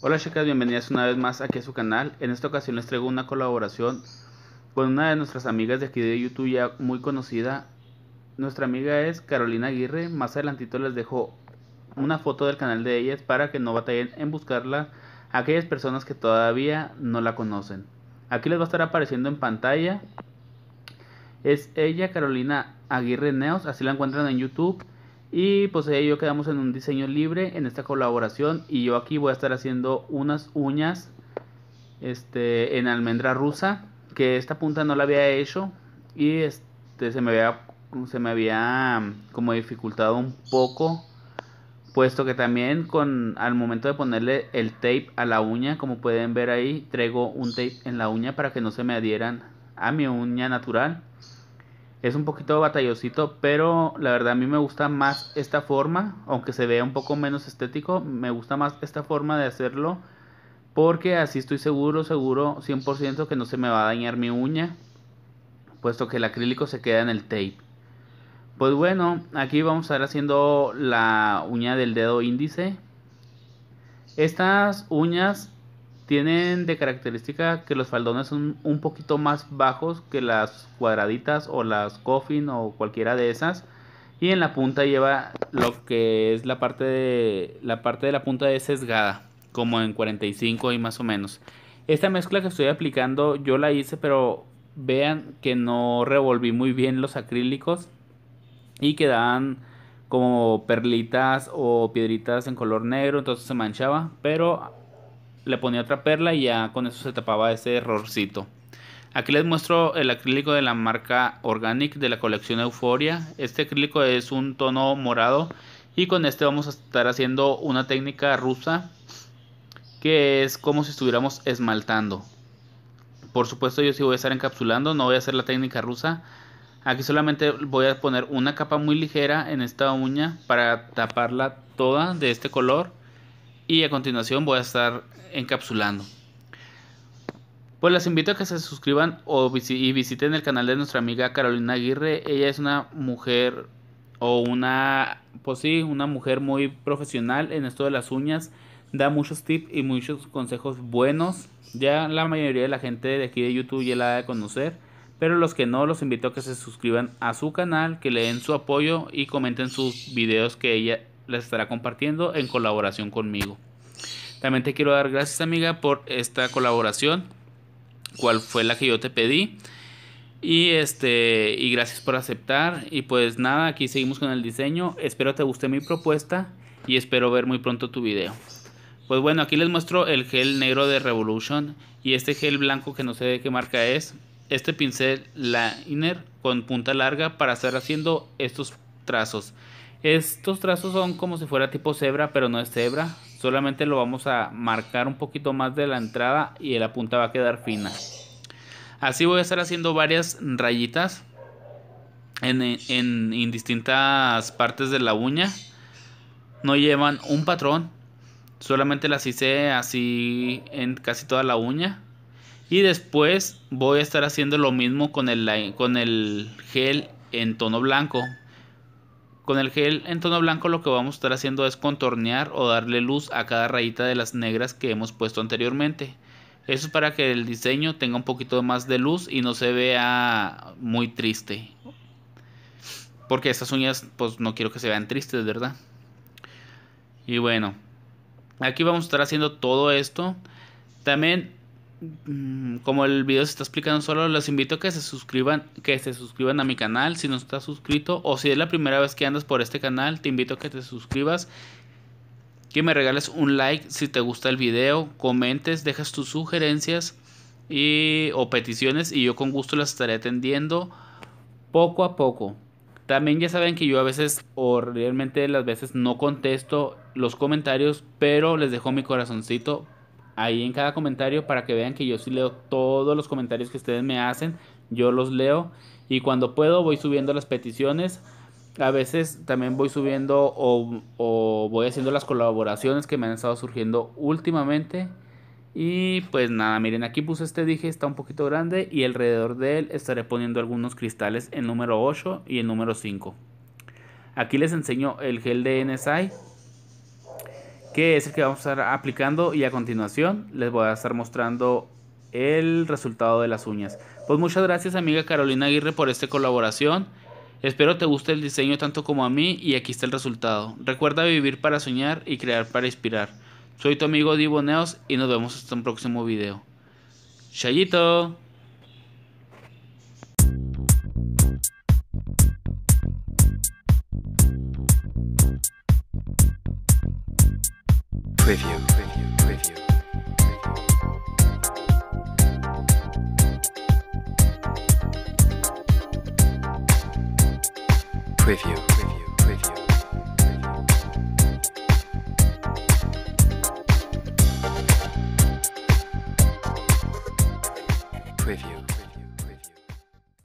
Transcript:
Hola chicas, bienvenidas una vez más aquí a su canal. En esta ocasión les traigo una colaboración con una de nuestras amigas de aquí de YouTube ya muy conocida. Nuestra amiga es Carolina Aguirre. Más adelantito les dejo una foto del canal de ellas para que no batallen en buscarla a aquellas personas que todavía no la conocen. Aquí les va a estar apareciendo en pantalla. Es ella, Carolina Aguirre Neos, así la encuentran en YouTube. Y pues ella yo quedamos en un diseño libre en esta colaboración. Y yo aquí voy a estar haciendo unas uñas este, en almendra rusa. Que esta punta no la había hecho. Y este, se me había, se me había mm, como dificultado un poco. Puesto que también con al momento de ponerle el tape a la uña, como pueden ver ahí, traigo un tape en la uña para que no se me adhieran a mi uña natural. Es un poquito batallosito, pero la verdad a mí me gusta más esta forma, aunque se vea un poco menos estético, me gusta más esta forma de hacerlo porque así estoy seguro, seguro 100% que no se me va a dañar mi uña, puesto que el acrílico se queda en el tape. Pues bueno, aquí vamos a estar haciendo la uña del dedo índice. Estas uñas tienen de característica que los faldones son un poquito más bajos que las cuadraditas o las coffin o cualquiera de esas. Y en la punta lleva lo que es la parte de la parte de la punta es sesgada, como en 45 y más o menos. Esta mezcla que estoy aplicando yo la hice, pero vean que no revolví muy bien los acrílicos y quedaban como perlitas o piedritas en color negro, entonces se manchaba, pero le ponía otra perla y ya con eso se tapaba ese errorcito. Aquí les muestro el acrílico de la marca Organic de la colección Euforia. Este acrílico es un tono morado y con este vamos a estar haciendo una técnica rusa que es como si estuviéramos esmaltando. Por supuesto yo sí voy a estar encapsulando, no voy a hacer la técnica rusa. Aquí solamente voy a poner una capa muy ligera en esta uña para taparla toda de este color y a continuación voy a estar encapsulando. Pues las invito a que se suscriban o y visiten el canal de nuestra amiga Carolina Aguirre. Ella es una mujer o una, pues sí, una mujer muy profesional en esto de las uñas. Da muchos tips y muchos consejos buenos. Ya la mayoría de la gente de aquí de YouTube ya la ha de conocer. Pero los que no, los invito a que se suscriban a su canal, que le den su apoyo y comenten sus videos que ella les estará compartiendo en colaboración conmigo. También te quiero dar gracias amiga por esta colaboración, cual fue la que yo te pedí. Y este y gracias por aceptar y pues nada, aquí seguimos con el diseño. Espero te guste mi propuesta y espero ver muy pronto tu video. Pues bueno, aquí les muestro el gel negro de Revolution y este gel blanco que no sé de qué marca es. Este pincel liner con punta larga para estar haciendo estos trazos. Estos trazos son como si fuera tipo cebra, pero no es cebra. Solamente lo vamos a marcar un poquito más de la entrada y la punta va a quedar fina. Así voy a estar haciendo varias rayitas en, distintas partes de la uña. No llevan un patrón, solamente las hice así en casi toda la uña. Y después voy a estar haciendo lo mismo con el gel en tono blanco con el gel en tono blanco lo que vamos a estar haciendo es contornear o darle luz a cada rayita de las negras que hemos puesto anteriormente. Eso es para que el diseño tenga un poquito más de luz y no se vea muy triste. Porque estas uñas pues no quiero que se vean tristes, ¿verdad? Y bueno, aquí vamos a estar haciendo todo esto. También Mm, como el video se está explicando solo, los invito a que se suscriban, que se suscriban a mi canal si no estás suscrito o si es la primera vez que andas por este canal, te invito a que te suscribas, que me regales un like si te gusta el video, comentes, dejas tus sugerencias y o peticiones y yo con gusto las estaré atendiendo poco a poco. También ya saben que yo a veces o realmente las veces no contesto los comentarios, pero les dejo mi corazoncito ahí en cada comentario para que vean que yo sí leo todos los comentarios que ustedes me hacen. Yo los leo y cuando puedo voy subiendo las peticiones. A veces también voy subiendo o, voy haciendo las colaboraciones que me han estado surgiendo últimamente. Y pues nada, miren, aquí puse este dije, está un poquito grande y alrededor de él estaré poniendo algunos cristales, en número 8 y en número 5. Aquí les enseño el gel de NSI que es el que vamos a estar aplicando y a continuación les voy a estar mostrando el resultado de las uñas. Pues muchas gracias amiga Carolina Aguirre por esta colaboración. Espero te guste el diseño tanto como a mí y aquí está el resultado. Recuerda vivir para soñar y crear para inspirar. Soy tu amigo Divo y nos vemos hasta un próximo video. ¡Chayito! Preview. Preview. Preview. Preview. Preview.